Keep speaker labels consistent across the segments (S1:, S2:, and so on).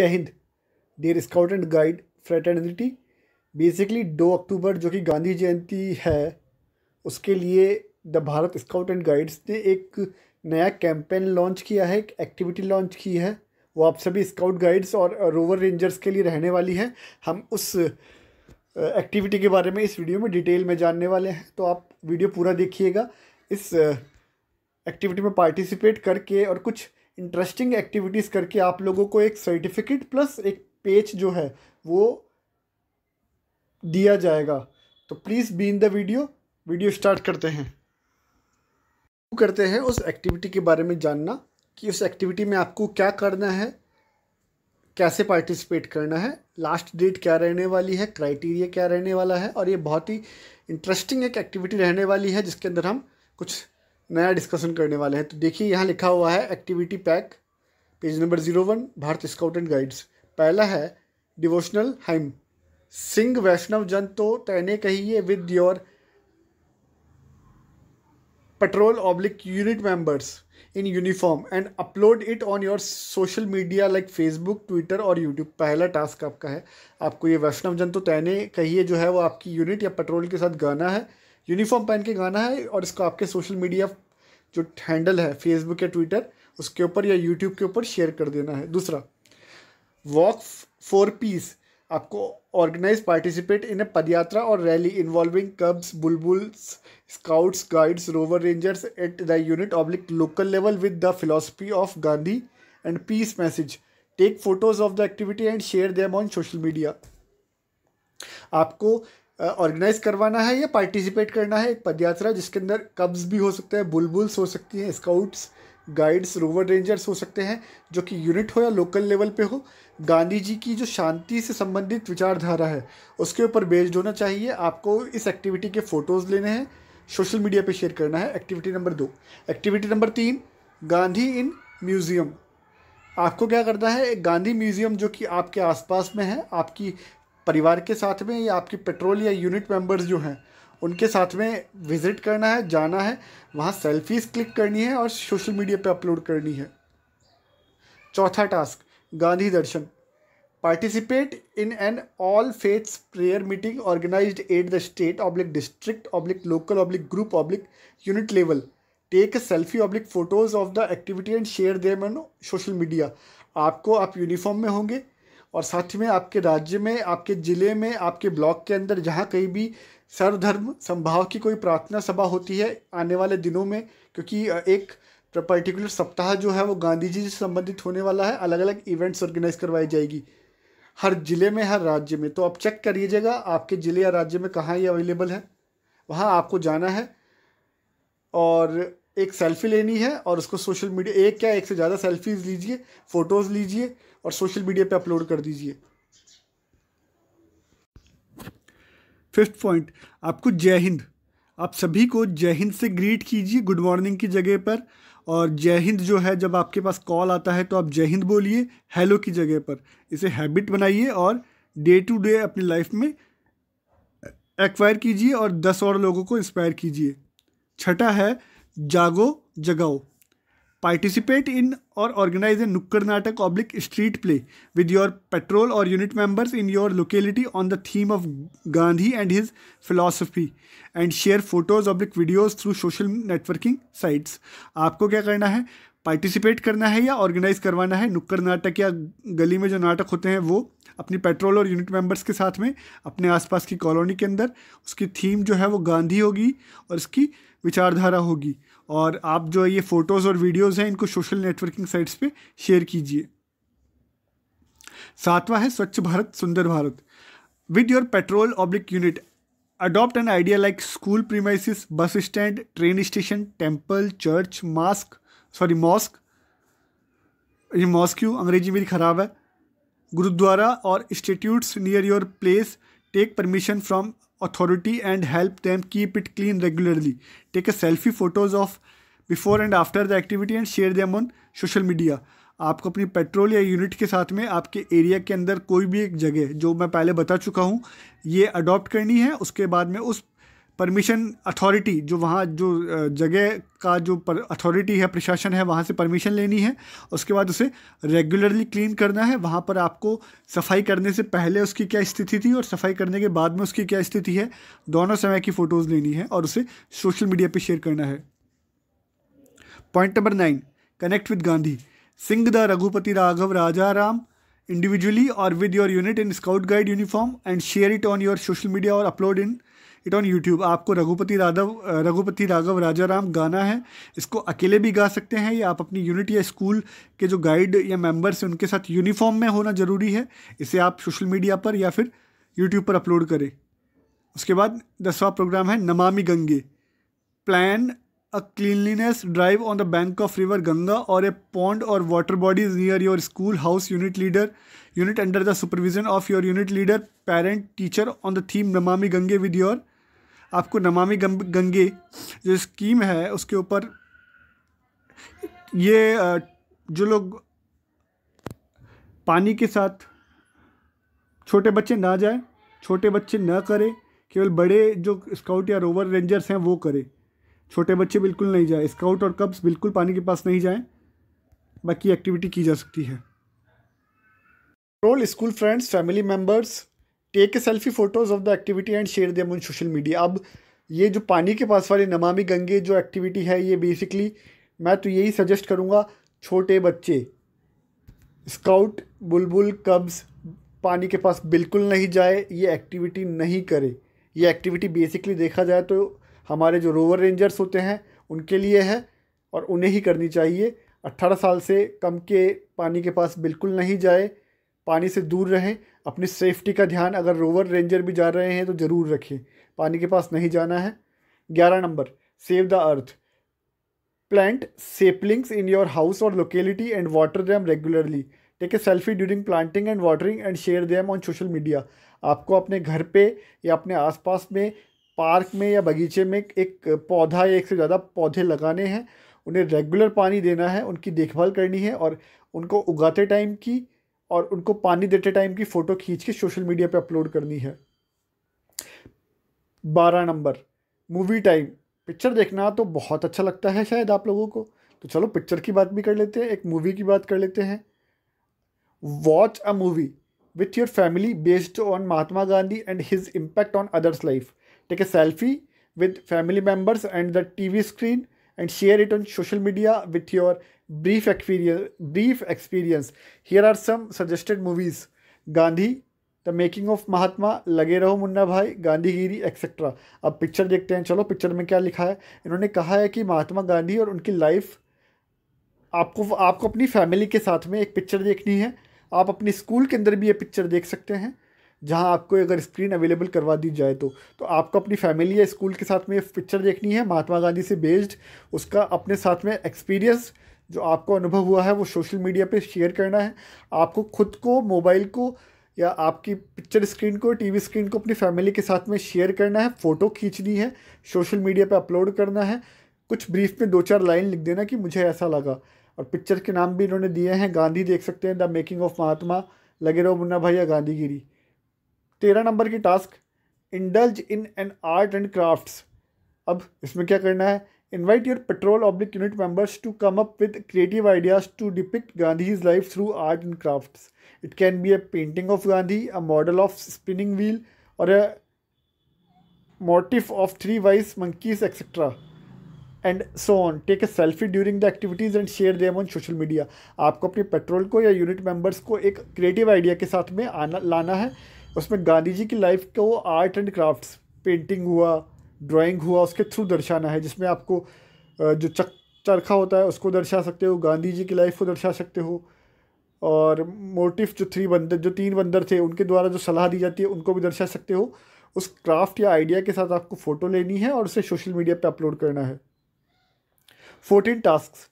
S1: जय हिंद there scout and guide fraternity basically दो अक्टूबर जो कि गांधी जयंती है उसके लिए the Bharat scout and guides ने एक नया कैंपेन लॉन्च किया है एक एक्टिविटी लॉन्च की है वो आप सभी स्काउट गाइड्स और रोवर रेंजर्स के लिए रहने वाली है हम उस एक्टिविटी के बारे में इस वीडियो में डिटेल में जानने वाले हैं तो आप वीडियो पूरा देखिएगा इस एक्टिविटी में पार्टिसिपेट करके और कुछ इंटरेस्टिंग एक्टिविटीज़ करके आप लोगों को एक सर्टिफिकेट प्लस एक पेज जो है वो दिया जाएगा तो please be in the video video start करते हैं करते हैं उस एक्टिविटी के बारे में जानना कि उस एक्टिविटी में आपको क्या करना है कैसे पार्टिसिपेट करना है लास्ट डेट क्या रहने वाली है क्राइटेरिया क्या रहने वाला है और ये बहुत ही इंटरेस्टिंग एक एक्टिविटी रहने वाली है जिसके अंदर हम कुछ नया डिस्कशन करने वाले हैं तो देखिए यहाँ लिखा हुआ है activity pack page number zero one Bharat scout and guides पहला है डिवोशनल हाइम सिंह वैष्णव जन तो तैने कहिए with your patrol oblique unit members in uniform and upload it on your social media like Facebook Twitter और यूट्यूब पहला टास्क आपका है आपको ये वैष्णव जन तो तैने कहिए जो है वो आपकी यूनिट या पेट्रोल के साथ गाना है यूनिफॉर्म पहन के गाना है और इसको आपके सोशल मीडिया जो हैंडल है फेसबुक या ट्विटर उसके ऊपर या यूट्यूब के ऊपर शेयर कर देना है दूसरा वॉक फॉर पीस आपको organise participate in a padyatra और rally involving cubs bulbuls scouts guides rover rangers at the unit oblique local level with the philosophy of Gandhi and peace message take photos of the activity and share them on social media आपको organise करवाना है या participate करना है एक पदयात्रा जिसके अंदर कब्स भी हो सकते हैं बुलबुल्स हो सकती हैं स्काउट्स गाइड्स रोवर रेंजर्स हो सकते हैं जो कि यूनिट हो या लोकल लेवल पे हो गांधी जी की जो शांति से संबंधित विचारधारा है उसके ऊपर बेस्ड होना चाहिए आपको इस एक्टिविटी के फ़ोटोज़ लेने हैं सोशल मीडिया पे शेयर करना है एक्टिविटी नंबर दो एक्टिविटी नंबर तीन गांधी इन म्यूज़ियम आपको क्या करना है गांधी म्यूज़ियम जो कि आपके आसपास में है आपकी परिवार के साथ में या आपके पेट्रोल या यूनिट मेंबर्स जो हैं उनके साथ में विज़िट करना है जाना है वहाँ सेल्फीज़ क्लिक करनी है और सोशल मीडिया पे अपलोड करनी है चौथा टास्क गांधी दर्शन participate in an all faiths prayer meeting organise at the state oblique district oblique local oblique group oblique unit level take selfie oblique photos of the activity and share them on social media आपको आप uniform में होंगे और साथ में आपके राज्य में आपके ज़िले में आपके ब्लॉक के अंदर जहाँ कहीं भी सर्वधर्म संभाव की कोई प्रार्थना सभा होती है आने वाले दिनों में क्योंकि एक पर्टिकुलर सप्ताह जो है वो गांधी जी से संबंधित होने वाला है अलग अलग इवेंट्स ऑर्गेनाइज करवाई जाएगी हर ज़िले में हर राज्य में तो आप चेक करिएगा आपके ज़िले या राज्य में कहाँ ये अवेलेबल है वहाँ आपको जाना है और एक सेल्फ़ी लेनी है और उसको सोशल मीडिया एक क्या एक से ज़्यादा सेल्फीज़ लीजिए फ़ोटोज़ लीजिए और सोशल मीडिया पे अपलोड कर दीजिए फिफ्थ पॉइंट आपको जय हिंद आप सभी को जय हिंद से ग्रीट कीजिए गुड मॉर्निंग की जगह पर और जय हिंद जो है जब आपके पास कॉल आता है तो आप जय हिंद बोलिए हेलो की जगह पर इसे हैबिट बनाइए और डे टू डे अपनी लाइफ में एक्वायर कीजिए और दस और लोगों को इंस्पायर कीजिए छठा है जागो जगाओ पार्टिसिपेट इन और ऑर्गेनाइज ए नुक्कड़ नाटक oblique street play with your patrol और unit members in your locality on the theme of Gandhi and his philosophy and share photos oblique videos through social networking sites आपको क्या करना है participate करना है या ऑर्गेनाइज करवाना है नुक्कड़ नाटक या गली में जो नाटक होते हैं वो अपनी पेट्रोल और यूनिट मेंबर्स के साथ में अपने आसपास की कॉलोनी के अंदर उसकी थीम जो है वो गांधी होगी और इसकी विचारधारा होगी और आप जो ये फ़ोटोज़ और वीडियोज़ हैं इनको सोशल नेटवर्किंग साइट्स पे शेयर कीजिए सातवां है Swachh Bharat Sundar Bharat with your patrol oblique unit adopt an idea like school premises bus stand train station temple church mask sorry mosque ये मॉस्क्यू अंग्रेजी मेरी ख़राब है गुरुद्वारा और institutes near your place take permission from authority and help them keep it clean regularly take a selfie photos of before and after the activity and share them on social media आपको अपनी petrol या unit के साथ में आपके area के अंदर कोई भी एक जगह जो मैं पहले बता चुका हूँ ये अडॉप्ट करनी है उसके बाद में उस परमिशन अथॉरिटी जो वहाँ जो जगह का जो अथॉरिटी है प्रशासन है वहाँ से परमिशन लेनी है उसके बाद उसे रेगुलरली क्लीन करना है वहाँ पर आपको सफाई करने से पहले उसकी क्या स्थिति थी और सफाई करने के बाद में उसकी क्या स्थिति है दोनों समय की फ़ोटोज़ लेनी है और उसे सोशल मीडिया पर शेयर करना है point number nine connect with Gandhi Singh the Raghupati Raghav Raja Ram individually और with your unit in scout guide uniform and share it on your social media और upload in it on YouTube आपको रघुपति राधव रघुपति राघव राजा राम गाना है इसको अकेले भी गा सकते हैं या आप अपनी यूनिट या स्कूल के जो गाइड या मेम्बर्स हैं उनके साथ यूनिफॉर्म में होना ज़रूरी है इसे आप सोशल मीडिया पर या फिर यूट्यूब पर अपलोड करें उसके बाद दसवा प्रोग्राम है Namami Gange plan a cleanliness drive on the bank of river Ganga और ए पॉन्ड और water bodies near your school house unit leader unit under the supervision of your unit leader parent teacher on the theme Namami Gange with your आपको नमामि गंगे जो scheme है उसके ऊपर ये जो लोग पानी के साथ छोटे बच्चे ना जाए छोटे बच्चे ना करें केवल बड़े जो स्काउट या रोवर रेंजर्स हैं वो करें छोटे बच्चे बिल्कुल नहीं जाए स्काउट और कब्स बिल्कुल पानी के पास नहीं जाएं बाकी एक्टिविटी की जा सकती है role school friends family members take a selfie photos of the activity and share them on social media अब ये जो पानी के पास वाले नमामि गंगे जो एक्टिविटी है ये बेसिकली मैं तो यही सजेस्ट करूँगा छोटे बच्चे स्काउट बुलबुल कब्स पानी के पास बिल्कुल नहीं जाए ये एक्टिविटी नहीं करे ये एक्टिविटी बेसिकली देखा जाए तो हमारे जो रोवर रेंजर्स होते हैं उनके लिए है और उन्हें ही करनी चाहिए अट्ठारह साल से कम के पानी के पास बिल्कुल नहीं जाए पानी से दूर रहें अपनी सेफ्टी का ध्यान अगर रोवर रेंजर भी जा रहे हैं तो ज़रूर रखें पानी के पास नहीं जाना है ग्यारह number save the earth plant saplings in your house और locality and water them regularly take a selfie during planting and watering and share them on social media आपको अपने घर पे या अपने आसपास में पार्क में या बगीचे में एक पौधा या एक से ज़्यादा पौधे लगाने हैं उन्हें रेगुलर पानी देना है उनकी देखभाल करनी है और उनको उगाते टाइम की और उनको पानी देते टाइम की फ़ोटो खींच के सोशल मीडिया पे अपलोड करनी है बारह नंबर मूवी टाइम पिक्चर देखना तो बहुत अच्छा लगता है शायद आप लोगों को तो चलो पिक्चर की बात भी कर लेते हैं एक मूवी की बात कर लेते हैं watch a movie with your family based on Mahatma Gandhi and his impact on others life take a selfie with family members and the T V screen and share it on social media with your brief experience brief experience here are some suggested movies gandhi the making of Mahatma Lage Raho Munna भाई Gandhigiri etcetera अब picture देखते हैं चलो picture में क्या लिखा है इन्होंने कहा है कि महात्मा गांधी और उनकी लाइफ आपको आपको अपनी फैमिली के साथ में एक पिक्चर देखनी है आप अपने स्कूल के अंदर भी ये पिक्चर देख सकते हैं जहाँ आपको अगर स्क्रीन अवेलेबल करवा दी जाए तो तो आपको अपनी फैमिली या स्कूल के साथ में पिक्चर देखनी है महात्मा गांधी से बेस्ड उसका अपने साथ में एक्सपीरियंस जो आपको अनुभव हुआ है वो सोशल मीडिया पे शेयर करना है आपको खुद को मोबाइल को या आपकी पिक्चर स्क्रीन को टीवी स्क्रीन को अपनी फैमिली के साथ में शेयर करना है फ़ोटो खींचनी है सोशल मीडिया पे अपलोड करना है कुछ ब्रीफ में दो चार लाइन लिख देना कि मुझे ऐसा लगा और पिक्चर के नाम भी इन्होंने दिए हैं गांधी देख सकते हैं the making of Mahatma Lage Raho Munna भाई या गांधीगिरी तेरह नंबर की task indulge in an art and crafts अब इसमें क्या करना है Invite your patrol oblique unit members to come up with creative ideas to depict Gandhi's life through art and crafts. It can be a painting of Gandhi, a model of spinning wheel, or a motif of three wise monkeys, etc. And so on take a selfie during the activities and share them on social media आपको अपने petrol को या unit members को एक creative idea के साथ में आना लाना है उसमें गांधी जी की लाइफ को आर्ट एंड क्राफ्ट्स पेंटिंग हुआ ड्राइंग हुआ उसके थ्रू दर्शाना है जिसमें आपको जो चक चरखा होता है उसको दर्शा सकते हो गांधी जी की लाइफ को दर्शा सकते हो और मोटिव जो थ्री बंदर जो तीन बंदर थे उनके द्वारा जो सलाह दी जाती है उनको भी दर्शा सकते हो उस क्राफ्ट या आइडिया के साथ आपको फ़ोटो लेनी है और उसे सोशल मीडिया पर अपलोड करना है फोर्टीन टास्क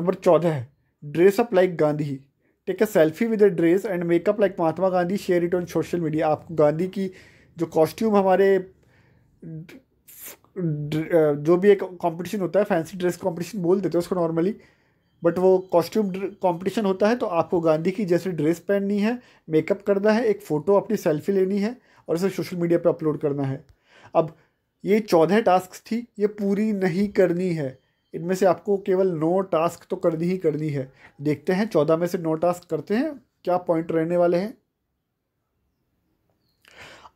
S1: नंबर चौदह है dress up like Gandhi take a selfie with a dress and makeup like Mahatma Gandhi share it on social media आपको गांधी की जो कॉस्ट्यूम हमारे जो भी एक कंपटीशन होता है फैंसी ड्रेस कंपटीशन बोल देते हैं उसको नॉर्मली बट वो कॉस्ट्यूम कंपटीशन होता है तो आपको गांधी की जैसे ड्रेस पहननी है मेकअप करना है एक फ़ोटो अपनी सेल्फी लेनी है और उसे सोशल मीडिया पे अपलोड करना है अब ये चौदह टास्क थी ये पूरी नहीं करनी है इनमें से आपको केवल नौ टास्क तो करनी ही करनी है देखते हैं चौदह में से नौ टास्क करते हैं क्या पॉइंट रहने वाले हैं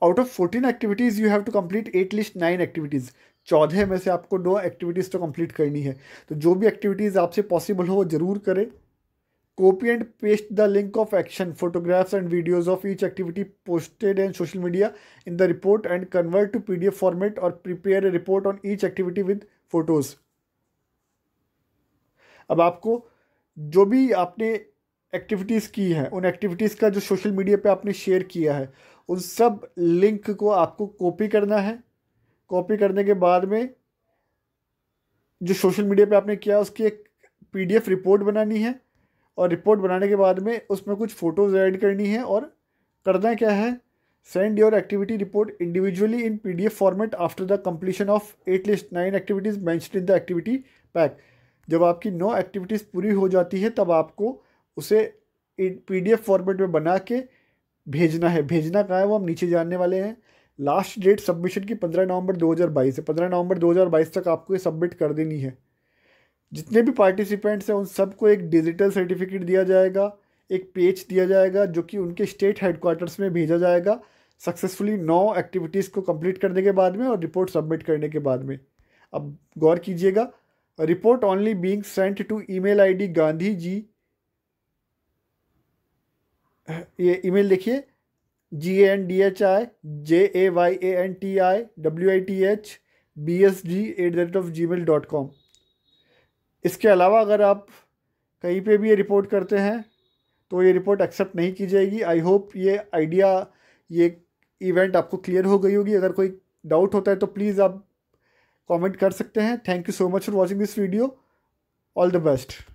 S1: out of fourteen activities you have to complete at least nine activities चौदह में से आपको नौ एक्टिविटीज़ तो कम्प्लीट करनी है तो जो भी एक्टिविटीज़ आपसे पॉसिबल हो वो जरूर करें copy and paste the link of action photographs and videos of each activity posted and social media in the report and convert to P D F format और prepare a report on each activity with photos अब आपको जो भी आपने activities की हैं उन activities का जो सोशल मीडिया पे आपने शेयर किया है उन सब लिंक को आपको कॉपी करना है कॉपी करने के बाद में जो सोशल मीडिया पे आपने किया उसकी एक पीडीएफ रिपोर्ट बनानी है और रिपोर्ट बनाने के बाद में उसमें कुछ फ़ोटोज़ ऐड करनी है और करना क्या है send your activity report individually in P format after the completion of at least nine activities mention in the activity pack जब आपकी नौ एक्टिविटीज़ पूरी हो जाती है तब आपको उसे पी डी फॉर्मेट में बना के भेजना है भेजना कहाँ है वो हम नीचे जानने वाले हैं लास्ट डेट सबमिशन की पंद्रह नवंबर बाईस है पंद्रह नवंबर दो हज़ार बाईस तक आपको ये सबमिट कर देनी है जितने भी पार्टिसिपेंट्स हैं उन सबको एक डिजिटल सर्टिफिकेट दिया जाएगा एक पेज दिया जाएगा जो कि उनके स्टेट हेडक्वार्टर्स में भेजा जाएगा सक्सेसफुली नौ एक्टिविटीज़ को कंप्लीट करने के बाद में और रिपोर्ट सबमिट करने के बाद में अब गौर कीजिएगा report only being sent to e mail I D Gandhi ji ये ईमेल देखिए G A N D H I J A Y A N T I W I T H B S G at the rate of Gmail dot com इसके अलावा अगर आप कहीं पे भी ये रिपोर्ट करते हैं तो ये रिपोर्ट एक्सेप्ट नहीं की जाएगी आई होप ये आइडिया ये इवेंट आपको क्लियर हो गई होगी अगर कोई डाउट होता है तो प्लीज़ आप कमेंट कर सकते हैं thank you so much for watching this video all the best